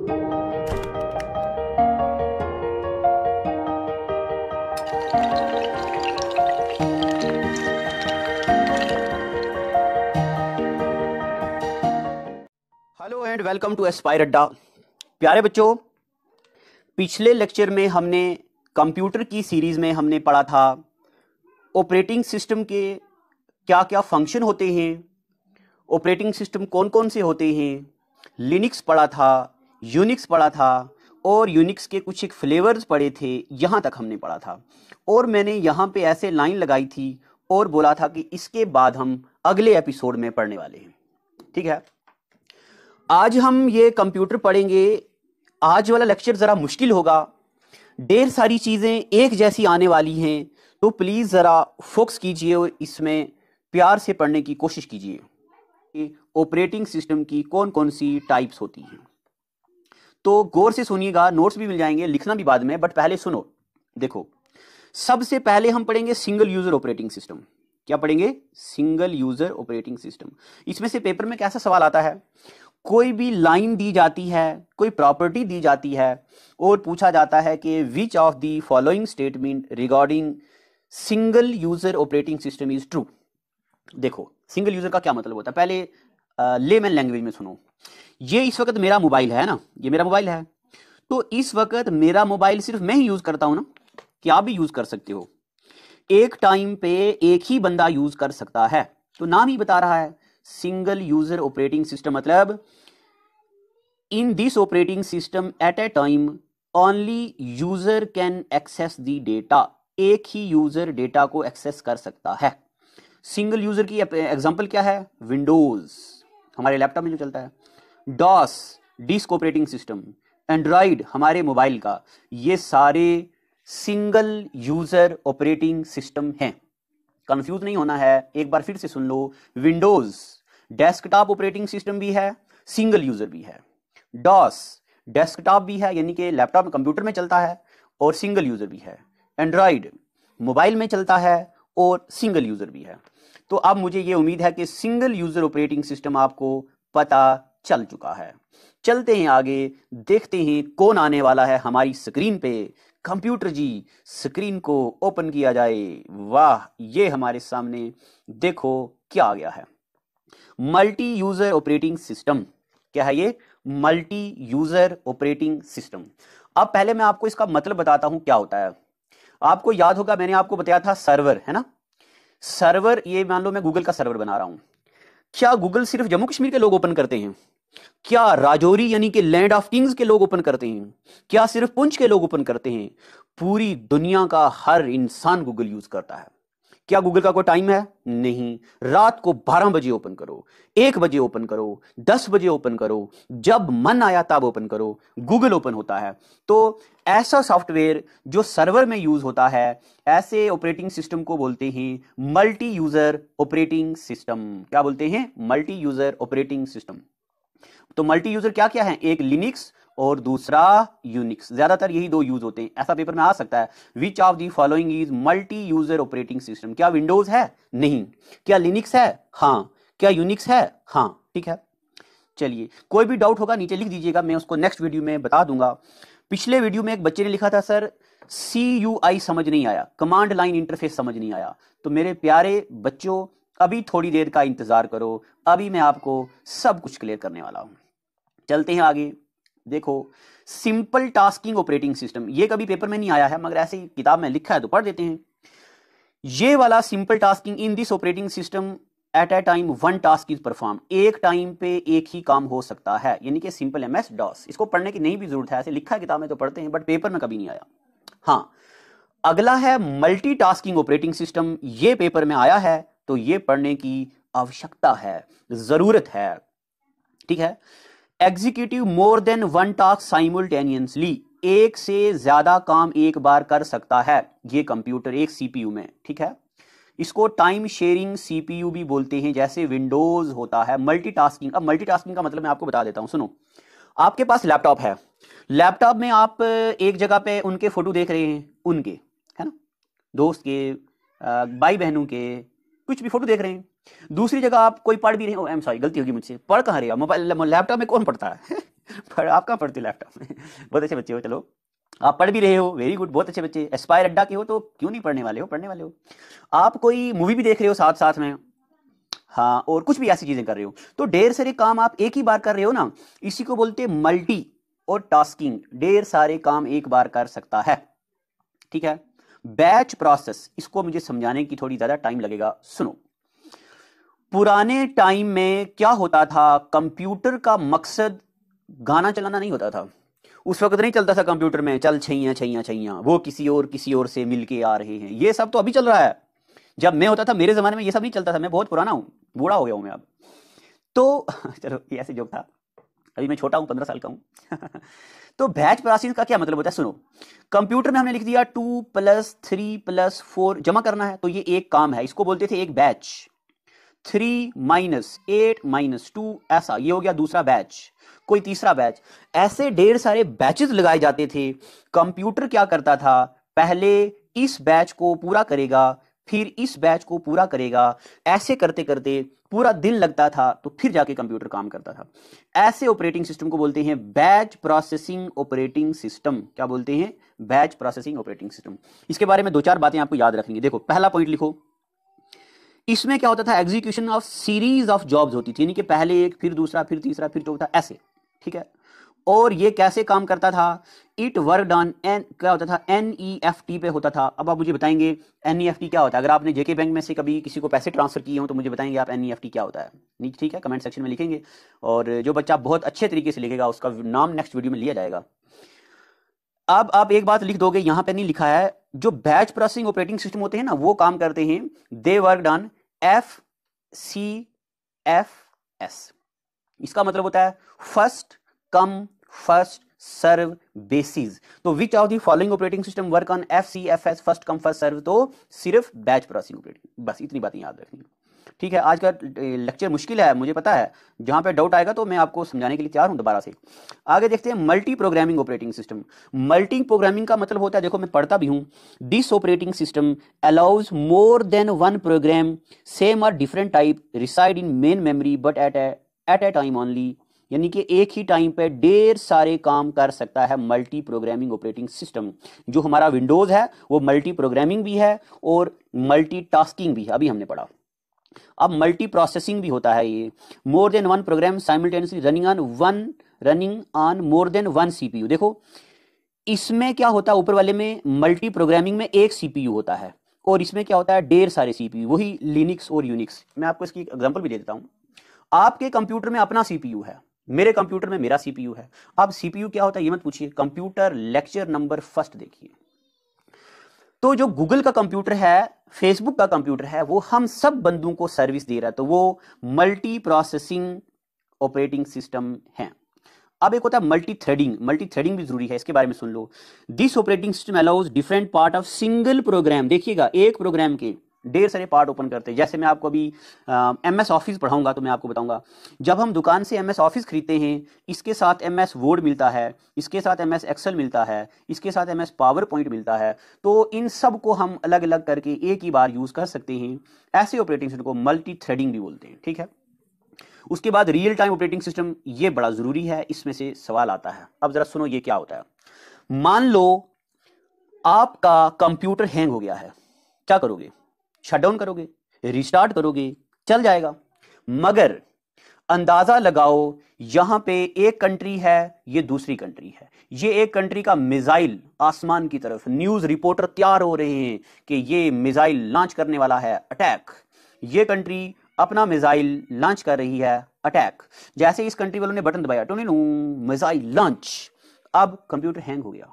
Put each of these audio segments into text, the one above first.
Hello and welcome to Aspire Adda प्यारे बच्चों पिछले लेक्चर में हमने कंप्यूटर की सीरीज़ में हमने पढ़ा था ऑपरेटिंग सिस्टम के क्या क्या फंक्शन होते हैं ऑपरेटिंग सिस्टम कौन कौन से होते हैं लिनिक्स पढ़ा था यूनिक्स पढ़ा था और यूनिक्स के कुछ एक फ्लेवर्स पढ़े थे यहाँ तक हमने पढ़ा था और मैंने यहाँ पे ऐसे लाइन लगाई थी और बोला था कि इसके बाद हम अगले एपिसोड में पढ़ने वाले हैं ठीक है आज हम ये कंप्यूटर पढ़ेंगे आज वाला लेक्चर ज़रा मुश्किल होगा ढेर सारी चीज़ें एक जैसी आने वाली हैं तो प्लीज़ ज़रा फोक्स कीजिए और इसमें प्यार से पढ़ने की कोशिश कीजिए ऑपरेटिंग सिस्टम की कौन कौन सी टाइप्स होती हैं तो गौर से सुनिएगा नोट्स भी मिल जाएंगे लिखना भी बाद में बट पहले सुनो देखो सबसे पहले हम पढ़ेंगे सिंगल यूजर ऑपरेटिंग सिस्टम क्या पढ़ेंगे सिंगल यूजर ऑपरेटिंग सिस्टम इसमें से पेपर में कैसा सवाल आता है कोई भी लाइन दी जाती है कोई प्रॉपर्टी दी जाती है और पूछा जाता है कि which of the following statement regarding single user operating system is true देखो सिंगल यूजर का क्या मतलब होता है पहले लेमन लैंग्वेज में सुनो ये इस वक्त मेरा मोबाइल है ना ये मेरा मोबाइल है तो इस वक्त मेरा मोबाइल सिर्फ मैं ही यूज करता हूं ना कि आप भी यूज कर सकते हो एक टाइम पे एक ही बंदा यूज कर सकता है तो नाम ही बता रहा है सिंगल यूजर ऑपरेटिंग सिस्टम मतलब in this operating system at a time only user can access the data एक ही यूजर डेटा को एक्सेस कर सकता है सिंगल यूजर की एग्जांपल क्या है विंडोज हमारे लैपटॉप में जो चलता है DOS disk operating system Android हमारे मोबाइल का ये सारे सिंगल यूजर ऑपरेटिंग सिस्टम हैं कंफ्यूज नहीं होना है एक बार फिर से सुन लो विंडोज डेस्कटॉप ऑपरेटिंग सिस्टम भी है सिंगल यूजर भी है डॉस डेस्कटॉप भी है यानी कि लैपटॉप कंप्यूटर में चलता है और सिंगल यूजर भी है एंड्रॉयड मोबाइल में चलता है और सिंगल यूजर भी है तो अब मुझे ये उम्मीद है कि सिंगल यूजर ऑपरेटिंग सिस्टम आपको पता चल चुका है चलते हैं आगे देखते हैं कौन आने वाला है हमारी स्क्रीन पे कंप्यूटर जी स्क्रीन को ओपन किया जाए वाह ये हमारे सामने देखो क्या आ गया है मल्टी यूजर ऑपरेटिंग सिस्टम क्या है ये मल्टी यूजर ऑपरेटिंग सिस्टम अब पहले मैं आपको इसका मतलब बताता हूं क्या होता है आपको याद होगा मैंने आपको बताया था सर्वर है ना सर्वर ये मान लो मैं गूगल का सर्वर बना रहा हूं क्या गूगल सिर्फ जम्मू कश्मीर के लोग ओपन करते हैं क्या राजौरी यानी कि लैंड ऑफ किंग्स के लोग ओपन करते हैं क्या सिर्फ पुंछ के लोग ओपन करते हैं पूरी दुनिया का हर इंसान गूगल यूज करता है क्या गूगल का कोई टाइम है नहीं रात को 12 बजे ओपन करो एक बजे ओपन करो 10 बजे ओपन करो जब मन आया तब ओपन करो गूगल ओपन होता है तो ऐसा सॉफ्टवेयर जो सर्वर में यूज होता है ऐसे ऑपरेटिंग सिस्टम को बोलते हैं मल्टी यूजर ऑपरेटिंग सिस्टम क्या बोलते हैं मल्टी यूजर ऑपरेटिंग सिस्टम तो मल्टी यूजर क्या क्या है एक लिनिक्स और दूसरा यूनिक्स ज्यादातर यही दो यूज होते हैं ऐसा पेपर में आ सकता है which of the following is multi user operating system क्या विंडोज है नहीं क्या लिनिक्स है हाँ क्या यूनिक्स है हाँ ठीक है चलिए कोई भी डाउट होगा नीचे लिख दीजिएगा मैं उसको नेक्स्ट वीडियो में बता दूंगा पिछले वीडियो में एक बच्चे ने लिखा था सर सी यू आई समझ नहीं आया कमांड लाइन इंटरफेस समझ नहीं आया तो मेरे प्यारे बच्चों अभी थोड़ी देर का इंतज़ार करो अभी मैं आपको सब कुछ क्लियर करने वाला हूं चलते हैं आगे देखो सिंपल टास्किंग ऑपरेटिंग सिस्टम ये कभी पेपर में नहीं आया है मगर ऐसे किताब में लिखा है तो पढ़ देते हैं ये वाला simple tasking in this operating system at a time one task is perform एक टाइम पे एक ही काम हो सकता है यानी कि सिंपल एम एस डॉस इसको पढ़ने की नहीं भी जरूरत है ऐसे लिखा है किताब में तो पढ़ते हैं बट पेपर में कभी नहीं आया हाँ अगला है मल्टी टास्किंग ऑपरेटिंग सिस्टम ये पेपर में आया है तो ये पढ़ने की आवश्यकता है जरूरत है ठीक है executive more than one task simultaneously एक से ज्यादा काम एक बार कर सकता है ये कंप्यूटर एक सीपीयू में ठीक है इसको टाइम शेयरिंग सीपीयू भी बोलते हैं जैसे विंडोज होता है मल्टीटास्किंग अब मल्टीटास्किंग का मतलब मैं आपको बता देता हूं सुनो आपके पास लैपटॉप है लैपटॉप में आप एक जगह पे उनके फोटो देख रहे हैं उनके है ना दोस्त के भाई बहनों के कुछ भी फोटो देख रहे हैं दूसरी जगह आप कोई पढ़ भी रहे हो एम सॉरी गलती होगी मुझसे पढ़ कहाँ रही मोबाइल लैपटॉप में कौन पढ़ता है पढ़ आप कहाँ पढ़ते हो लैपटॉप में बहुत अच्छे बच्चे हो चलो आप पढ़ भी रहे हो वेरी गुड बहुत अच्छे बच्चे एस्पायर अड्डा के हो तो क्यों नहीं पढ़ने वाले हो पढ़ने वाले हो आप कोई मूवी भी देख रहे हो साथ साथ में हाँ और कुछ भी ऐसी चीज़ें कर रहे हो तो ढेर सारे काम आप एक ही बार कर रहे हो ना इसी को बोलते मल्टी और टास्किंग ढेर सारे काम एक बार कर सकता है ठीक है बैच प्रोसेस इसको मुझे समझाने की थोड़ी ज़्यादा टाइम लगेगा सुनो पुराने टाइम में क्या होता था कंप्यूटर का मकसद गाना चलाना नहीं होता था उस वक्त नहीं चलता था कंप्यूटर में चल छैया छैया छैया वो किसी और किसी और से मिलके आ रहे हैं ये सब तो अभी चल रहा है जब मैं होता था मेरे ज़माने में ये सब नहीं चलता था मैं बहुत पुराना हूँ बूढ़ा हो गया हूँ मैं अब तो चलो ये ऐसे जोक था अभी मैं छोटा हूं पंद्रह साल का हूं तो बैच प्रासिस का क्या मतलब होता है सुनो कंप्यूटर में हमने लिख दिया two plus three plus four जमा करना है तो ये एक काम है इसको बोलते थे एक batch three minus eight minus two ऐसा ये हो गया दूसरा बैच कोई तीसरा बैच ऐसे ढेर सारे बैचेस लगाए जाते थे कंप्यूटर क्या करता था पहले इस बैच को पूरा करेगा फिर इस बैच को पूरा करेगा ऐसे करते करते पूरा दिन लगता था तो फिर जाके कंप्यूटर काम करता था ऐसे ऑपरेटिंग सिस्टम को बोलते हैं बैच प्रोसेसिंग ऑपरेटिंग सिस्टम क्या बोलते हैं बैच प्रोसेसिंग ऑपरेटिंग सिस्टम इसके बारे में दो चार बातें आपको याद रखेंगे देखो पहला पॉइंट लिखो इसमें क्या होता था execution of series of jobs होती थी यानी कि पहले एक फिर दूसरा फिर तीसरा फिर चौथा ऐसे ठीक है और ये कैसे काम करता था इट वर्क डन एन क्या होता था एन ई एफ टी पे होता था अब आप मुझे बताएंगे एन ई एफ टी क्या होता है अगर आपने जेके बैंक में से कभी किसी को पैसे ट्रांसफर किए हो तो मुझे बताएंगे आप एन ई एफ टी क्या होता है ठीक है कमेंट सेक्शन में लिखेंगे और जो बच्चा बहुत अच्छे तरीके से लिखेगा उसका नाम नेक्स्ट वीडियो में लिया जाएगा अब आप एक बात लिख दोगे यहां पर नहीं लिखा है जो बैच प्रोसेसिंग ऑपरेटिंग सिस्टम होते हैं ना वो काम करते हैं they work done F C F S इसका मतलब होता है first come first serve basis तो following operating system work on F C F S first come first serve तो सिर्फ बैच प्रोसेसिंग ऑपरेटिंग बस इतनी बातें याद रखनी ठीक है आज का लेक्चर मुश्किल है मुझे पता है जहां पे डाउट आएगा तो मैं आपको समझाने के लिए तैयार हूं दोबारा से आगे देखते हैं multi programming operating system multi programming का मतलब होता है देखो मैं पढ़ता भी हूं this operating system allows more than one program same और different type reside in main memory but at at a time only यानी कि एक ही टाइम पे ढेर सारे काम कर सकता है मल्टी प्रोग्रामिंग ऑपरेटिंग सिस्टम जो हमारा विंडोज़ है वो मल्टी प्रोग्रामिंग भी है और मल्टी टास्किंग भी है अभी हमने पढ़ा अब मल्टी प्रोसेसिंग भी होता है ये more than one program simultaneously running on one running on more than one CPU देखो इसमें क्या होता है ऊपर वाले में मल्टी प्रोग्रामिंग में एक सीपीयू होता है और इसमें क्या होता है ढेर सारे सीपीयू वही लिनिक्स और यूनिक्स मैं आपको इसकी एग्जांपल भी दे देता हूँ आपके कंप्यूटर में अपना सीपीयू है मेरे कंप्यूटर में मेरा सीपीयू है अब सीपीयू क्या होता है ये मत पूछिए कंप्यूटर लेक्चर नंबर फर्स्ट देखिए तो जो गूगल का कंप्यूटर है फेसबुक का कंप्यूटर है वो हम सब बंदों को सर्विस दे रहा है तो वो मल्टी प्रोसेसिंग ऑपरेटिंग सिस्टम है अब एक होता है मल्टी थ्रेडिंग मल्टी थ्रेडिंग भी जरूरी है इसके बारे में सुन लो this operating system allows different part of single program देखिएगा एक प्रोग्राम के ढेर सारे पार्ट ओपन करते हैं जैसे मैं आपको अभी एम एस ऑफिस पढ़ाऊंगा तो मैं आपको बताऊंगा जब हम दुकान से एम एस ऑफिस खरीदते हैं इसके साथ एम एस वर्ड मिलता है इसके साथ एम एस एक्सल मिलता है इसके साथ एम एस पावर पॉइंट मिलता है तो इन सब को हम अलग अलग करके एक ही बार यूज़ कर सकते हैं ऐसे ऑपरेटिंग सिस्टम को मल्टी थ्रेडिंग भी बोलते हैं ठीक है उसके बाद रियल टाइम ऑपरेटिंग सिस्टम ये बड़ा ज़रूरी है इसमें से सवाल आता है अब ज़रा सुनो ये क्या होता है मान लो आपका कंप्यूटर हैंग हो गया है क्या करोगे शटडाउन करोगे रिस्टार्ट करोगे चल जाएगा मगर अंदाजा लगाओ यहां पे एक कंट्री है ये दूसरी कंट्री है ये एक कंट्री का मिसाइल आसमान की तरफ न्यूज रिपोर्टर तैयार हो रहे हैं कि ये मिसाइल लॉन्च करने वाला है अटैक ये कंट्री अपना मिसाइल लॉन्च कर रही है अटैक जैसे इस कंट्री वालों ने बटन दबाया टोनी मिसाइल लॉन्च अब कंप्यूटर हैंग हो गया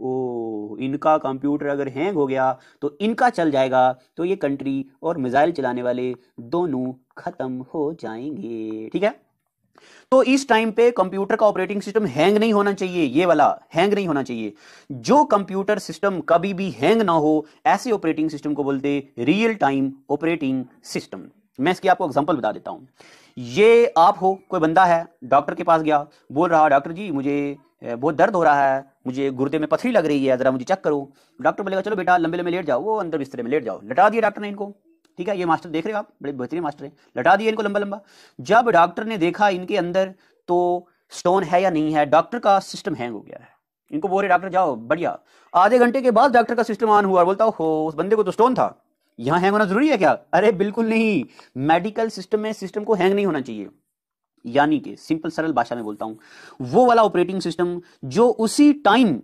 ओ इनका कंप्यूटर अगर हैंग हो गया तो इनका चल जाएगा तो ये कंट्री और मिज़ाइल चलाने वाले दोनों ख़त्म हो जाएंगे ठीक है तो इस टाइम पे कंप्यूटर का ऑपरेटिंग सिस्टम हैंग नहीं होना चाहिए ये वाला हैंग नहीं होना चाहिए जो कंप्यूटर सिस्टम कभी भी हैंग ना हो ऐसे ऑपरेटिंग सिस्टम को बोलते रियल टाइम ऑपरेटिंग सिस्टम मैं इसकी आपको एग्जांपल बता देता हूं ये आप हो कोई बंदा है डॉक्टर के पास गया बोल रहा डॉक्टर जी मुझे बहुत दर्द हो रहा है मुझे गुर्दे में पथरी लग रही है ज़रा मुझे चेक करो डॉक्टर बोलेगा चलो बेटा लंबे लंबे लेट जाओ वो अंदर बिस्तर में लेट जाओ लटा दिया डॉक्टर ने इनको ठीक है ये मास्टर देख रहे हो आप बड़े बेहतरीन मास्टर है लटा दिया इनको लंबा लंबा जब डॉक्टर ने देखा इनके अंदर तो स्टोन है या नहीं है डॉक्टर का सिस्टम हैंग हो गया है इनको बोल रहे डॉक्टर जाओ बढ़िया आधे घंटे के बाद डॉक्टर का सिस्टम ऑन हुआ बोलता हो उस बंदे को तो स्टोन था यहाँ हैंग होना जरूरी है क्या अरे बिल्कुल नहीं मेडिकल सिस्टम में सिस्टम को हैंग नहीं होना चाहिए यानी कि सिंपल सरल भाषा में बोलता हूं वो वाला ऑपरेटिंग सिस्टम जो उसी टाइम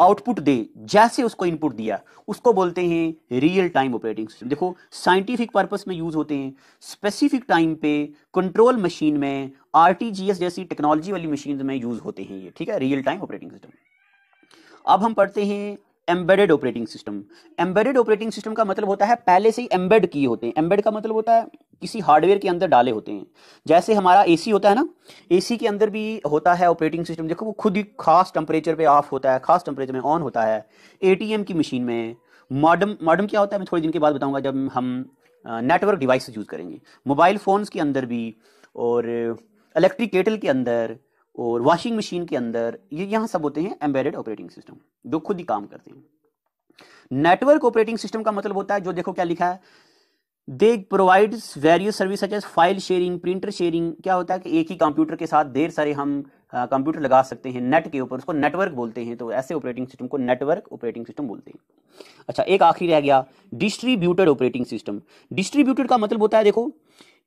आउटपुट दे जैसे उसको इनपुट दिया उसको बोलते हैं रियल टाइम ऑपरेटिंग सिस्टम देखो साइंटिफिक पर्पस में यूज होते हैं स्पेसिफिक टाइम पे कंट्रोल मशीन में आरटीजीएस जैसी टेक्नोलॉजी वाली मशीन में यूज होते हैं ये ठीक है रियल टाइम ऑपरेटिंग सिस्टम अब हम पढ़ते हैं embedded operating system embedded operating system का मतलब होता है पहले से ही एम्बेड किए होते हैं एम्बेड का मतलब होता है किसी हार्डवेयर के अंदर डाले होते हैं जैसे हमारा एसी होता है ना एसी के अंदर भी होता है ऑपरेटिंग सिस्टम देखो वो खुद ही खास टेम्परेचर पे ऑफ होता है खास टेम्परेचर में ऑन होता है एटीएम की मशीन में मॉडम मॉडम क्या होता है मैं थोड़ी दिन के बाद बताऊंगा जब हम नेटवर्क डिवाइस यूज़ करेंगे मोबाइल फ़ोन्स के अंदर भी और इलेक्ट्रिक केटल के अंदर और वॉशिंग मशीन के अंदर ये यहाँ सब होते हैं एम्बेडेड ऑपरेटिंग सिस्टम जो खुद ही काम करते हैं नेटवर्क ऑपरेटिंग सिस्टम का मतलब होता है जो देखो क्या लिखा है they provide various service such as file sharing printer sharing क्या होता है कि एक ही कंप्यूटर के साथ देर सारे हम कंप्यूटर लगा सकते हैं नेट के ऊपर उसको नेटवर्क बोलते हैं तो ऐसे ऑपरेटिंग सिस्टम को नेटवर्क ऑपरेटिंग सिस्टम बोलते हैं अच्छा एक आखिरी रह गया डिस्ट्रीब्यूटेड ऑपरेटिंग सिस्टम डिस्ट्रीब्यूटेड का मतलब होता है देखो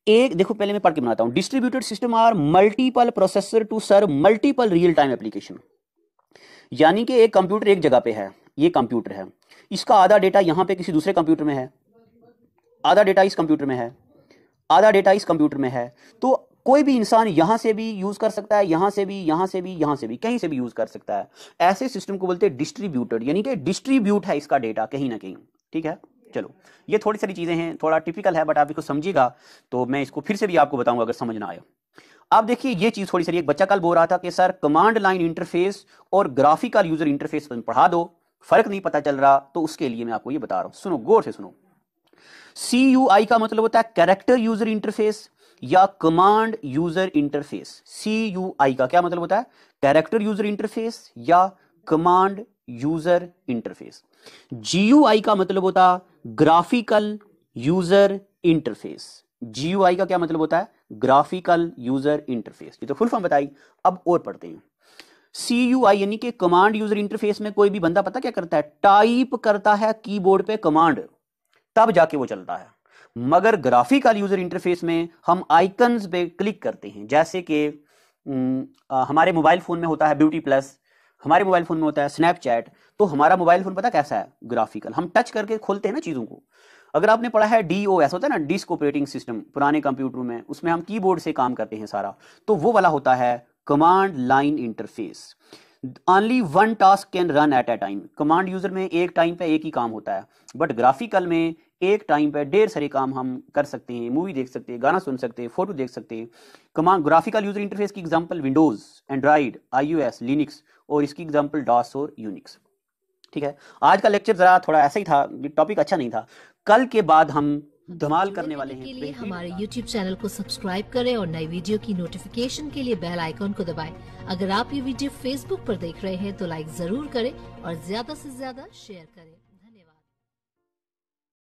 एक देखो पहले मैं पढ़ के बनाता हूँ distributed system are multiple processor to serve multiple real time application यानी कि एक कंप्यूटर एक जगह पे है ये कंप्यूटर है इसका आधा डेटा यहाँ पे किसी दूसरे कंप्यूटर में है आधा डेटा इस कंप्यूटर में है आधा डेटा इस कंप्यूटर में है तो कोई भी इंसान यहां से भी यूज़ कर सकता है यहां से भी यहां से भी यहां से भी कहीं से भी यूज़ कर सकता है ऐसे सिस्टम को बोलते हैं डिस्ट्रीब्यूटेड यानी कि डिस्ट्रीब्यूट है इसका डेटा कहीं ना कहीं ठीक है चलो ये थोड़ी सारी चीज़ें हैं थोड़ा टिपिकल है बट आप इसको समझिएगा तो मैं इसको फिर से भी आपको बताऊंगा अगर समझ ना आया आप देखिए ये चीज़ थोड़ी सारी एक बच्चा कल बोल रहा था कि सर कमांड लाइन इंटरफेस और ग्राफिकल यूज़र इंटरफेस पढ़ा दो फर्क नहीं पता चल रहा तो उसके लिए मैं आपको ये बता रहा हूं सुनो गौर से सुनो सी यू आई का मतलब होता है कैरेक्टर यूजर इंटरफेस या command user interface C U I का क्या मतलब होता है कैरेक्टर यूजर इंटरफेस या command user interface G U I का मतलब होता है graphical user interface G U I का क्या मतलब होता है ग्राफिकल यूजर इंटरफेस ये तो फुल फॉर्म बताई अब और पढ़ते हैं सी यू आई यानी कि कमांड यूजर इंटरफेस में कोई भी बंदा पता क्या करता है टाइप करता है कीबोर्ड पे कमांड तब जाके वो चलता है मगर ग्राफिकल यूज़र इंटरफेस में हम आइकन्स पे क्लिक करते हैं जैसे कि हमारे मोबाइल फ़ोन में होता है ब्यूटी प्लस हमारे मोबाइल फ़ोन में होता है स्नैपचैट तो हमारा मोबाइल फ़ोन पता कैसा है ग्राफिकल हम टच करके खोलते हैं ना चीज़ों को अगर आपने पढ़ा है डी ओ एस होता है ना डिस्क ऑपरेटिंग सिस्टम पुराने कंप्यूटर में उसमें हम कीबोर्ड से काम करते हैं सारा तो वो वाला होता है command line interface only one task can run at a time command user में एक टाइम पे एक ही काम होता है बट ग्राफिकल में एक टाइम पे ढेर सारे काम हम कर सकते हैं मूवी देख सकते हैं गाना सुन सकते हैं फोटो देख सकते हैं कमांड ग्राफिकल यूजर इंटरफेस की example Windows Android iOS Linux और इसकी एग्जांपल डॉस और यूनिक्स ठीक है आज का लेक्चर ज़रा थोड़ा ऐसा ही था टॉपिक अच्छा नहीं था कल के बाद हम धमाल करने वाले हैं के लिए हमारे YouTube चैनल को सब्सक्राइब करें और नई वीडियो की नोटिफिकेशन के लिए बेल आइकॉन को दबाएं। अगर आप ये वीडियो Facebook पर देख रहे हैं तो लाइक जरूर करें और ज्यादा से ज्यादा शेयर करें